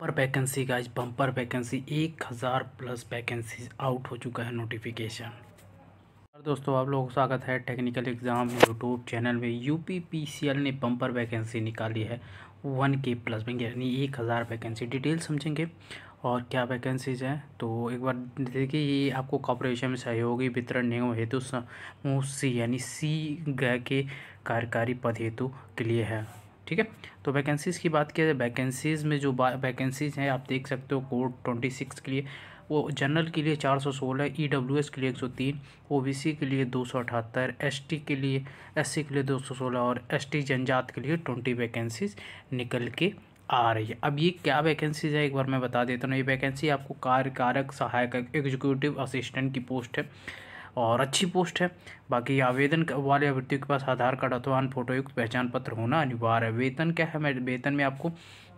bumper vacancy का इस bumper vacancy एक हज़ार प्लस वैकेंसी आउट हो चुका है नोटिफिकेशन सर दोस्तों आप लोगों का स्वागत है टेक्निकल एग्ज़ाम यूट्यूब चैनल में यूपीपीसीएल ने बम्पर वैकेंसी निकाली है वन के प्लस में यानी एक हज़ार वैकेंसी डिटेल समझेंगे और क्या वैकेंसीज हैं तो एक बार देखिए ये आपको कॉपरेशन में सहयोगी वितरण निगम हेतु समूह सी यानी सी के कार्यकारी पद हेतु के लिए है ठीक है तो वैकेंसीज़ की बात किया जाए वैकेंसीज़ में जो वैकेंसीज़ हैं आप देख सकते हो कोड ट्वेंटी सिक्स के लिए वो जनरल के लिए चार सौ सोलह ई डब्ल्यू एस के लिए एक सौ तीन ओ बी सी के लिए दो सौ अठहत्तर एस टी के लिए एस सी के लिए दो सौ सोलह और एस टी जनजात के लिए ट्वेंटी वैकेंसीज निकल के आ रही है अब ये क्या वैकेंसीज है एक बार मैं बता देता हूँ ये वैकेंसी आपको कार्यकारक सहायक एग्जीक्यूटिव असिस्टेंट की पोस्ट है और अच्छी पोस्ट है बाकी आवेदन वाले अभ्यर्थियों के पास आधार कार्ड अथवा अन्य फोटोयुक्त पहचान पत्र होना अनिवार्य है वेतन क्या है वेतन में आपको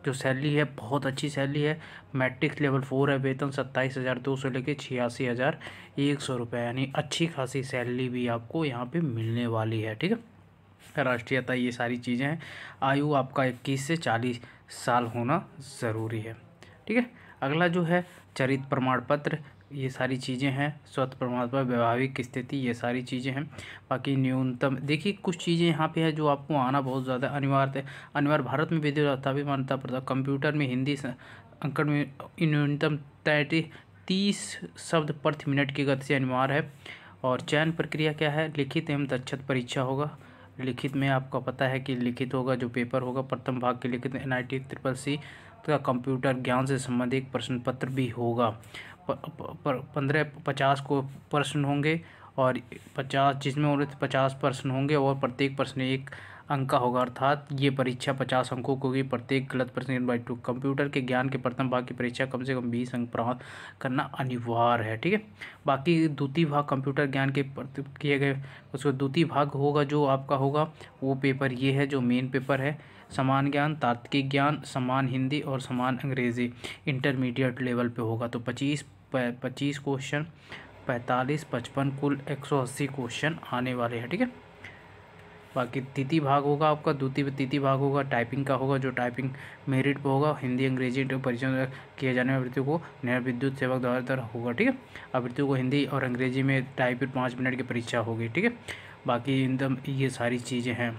जो सैलरी है बहुत अच्छी सैलरी है मैट्रिक्स लेवल फोर है वेतन सत्ताईस हज़ार दो सौ लेकर छियासी हज़ार एक सौ रुपये यानी अच्छी खासी सैलरी भी आपको यहाँ पे मिलने वाली है ठीक है राष्ट्रीयता ये सारी चीज़ें हैं आयु आपका इक्कीस से चालीस साल होना ज़रूरी है ठीक है अगला जो है चरित प्रमाण पत्र ये सारी चीज़ें हैं स्वत परमात्मा वैवाहिक स्थिति ये सारी चीज़ें हैं बाकी न्यूनतम देखिए कुछ चीज़ें यहाँ पे है जो आपको आना बहुत ज़्यादा अनिवार्य है अनिवार्य भारत में विधि भी मान्यता प्रथा कंप्यूटर में हिंदी अंकन में न्यूनतम तैंतीस तीस शब्द प्रति मिनट की गति से अनिवार्य है और चयन प्रक्रिया क्या है लिखित एवं दक्षत परीक्षा होगा लिखित में आपका पता है कि लिखित होगा जो पेपर होगा प्रथम भाग के लिखित N I T triple C का कंप्यूटर ज्ञान से संबंधित प्रश्न पत्र भी होगा पंद्रह पचास को पर्सन होंगे और पचास जिसमें उन्हें पचास पर्सन होंगे और प्रत्येक पर्सन एक अंक का होगा अर्थात ये परीक्षा पचास अंकों को होगी प्रत्येक गलत प्रश्न बाई टू कंप्यूटर के ज्ञान के प्रथम भाग की परीक्षा कम से कम बीस अंक प्राप्त करना अनिवार्य है ठीक है बाकी द्वितीय भाग कंप्यूटर ज्ञान के किए गए उसका द्वितीय भाग होगा जो आपका होगा वो पेपर ये है जो मेन पेपर है समान ज्ञान तात्विक ज्ञान समान हिंदी और समान अंग्रेज़ी इंटरमीडिएट लेवल पे होगा तो पच्चीस पच्चीस क्वेश्चन पैंतालीस पचपन कुल एक सौ अस्सी क्वेश्चन आने वाले हैं ठीक है बाकी तिथि भाग होगा आपका द्वितीय तिथि भाग होगा टाइपिंग का होगा जो टाइपिंग मेरिट पर होगा हिंदी अंग्रेजी तो परिचय किए जाने वाले अभ्यर्थियों को नया विद्युत सेवक द्वारा द्वारा होगा ठीक है अभ्यर्थियों को हिंदी और अंग्रेजी में टाइप पाँच मिनट की परीक्षा होगी ठीक है बाकी एकदम ये सारी चीज़ें हैं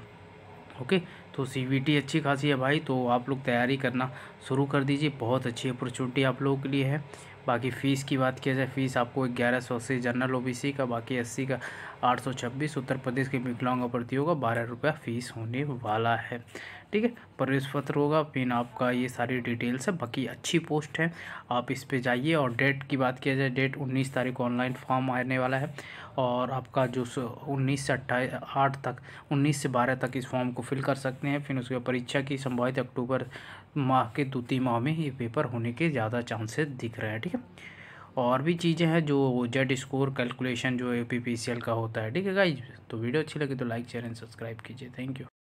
ओके तो सी अच्छी खासी है भाई तो आप लोग तैयारी करना शुरू कर दीजिए बहुत अच्छी अपॉर्चुनिटी आप लोगों के लिए है बाकी फ़ीस की बात किया जाए फ़ीस आपको ग्यारह सौ अस्सी जनरल ओ का बाकी अस्सी का आठ सौ छब्बीस उत्तर प्रदेश के विकलांग अभ्यर्थियों का बारह रुपया फ़ीस होने वाला है ठीक है प्रवेश पत्र होगा फिर आपका ये सारी डिटेल्स है बाकी अच्छी पोस्ट है आप इस पर जाइए और डेट की बात किया जाए डेट उन्नीस तारीख को ऑनलाइन फॉर्म आने वाला है और आपका जो उन्नीस से अट्ठाईस आठ तक उन्नीस से बारह तक इस फॉर्म को फिल कर सकते हैं फिर उसके परीक्षा की संभावित अक्टूबर माह के दो तीन माह में ये पेपर होने के ज़्यादा चांसेस दिख रहे हैं ठीक है और भी चीज़ें हैं जो जेड स्कोर कैलकुलेशन जो A P P C L का होता है ठीक है गाइज तो वीडियो अच्छी लगी तो लाइक शेयर एंड सब्सक्राइब कीजिए थैंक यू